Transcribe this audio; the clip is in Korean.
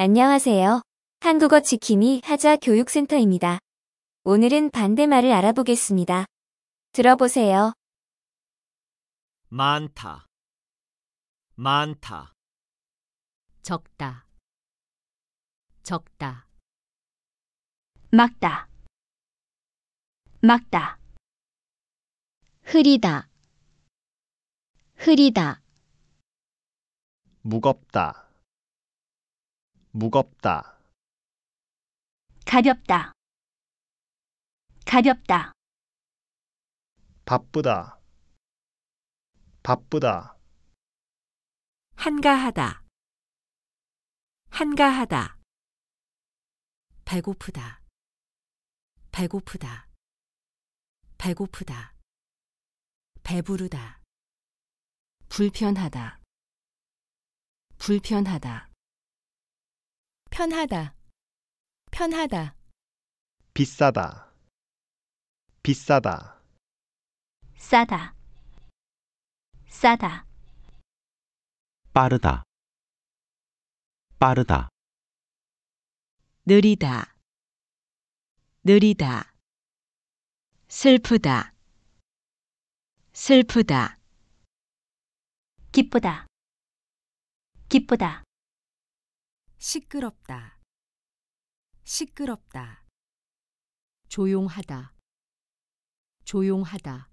안녕하세요. 한국어 지킴이 하자 교육센터입니다. 오늘은 반대말을 알아보겠습니다. 들어보세요. 많다. 많다. 적다. 적다. 막다. 막다. 흐리다. 흐리다. 무겁다. 무겁다, 가볍다, 가볍다, 바쁘다, 바쁘다, 한가하다, 한가하다. 배고프다, 배고프다, 배고프다. 배부르다, 불편하다, 불편하다. 편하다, 편하다. 비싸다, 비싸다. 싸다, 싸다. 빠르다, 빠르다. 느리다, 느리다. 슬프다, 슬프다. 기쁘다, 기쁘다. 시끄럽다. 시끄럽다. 조용하다. 조용하다.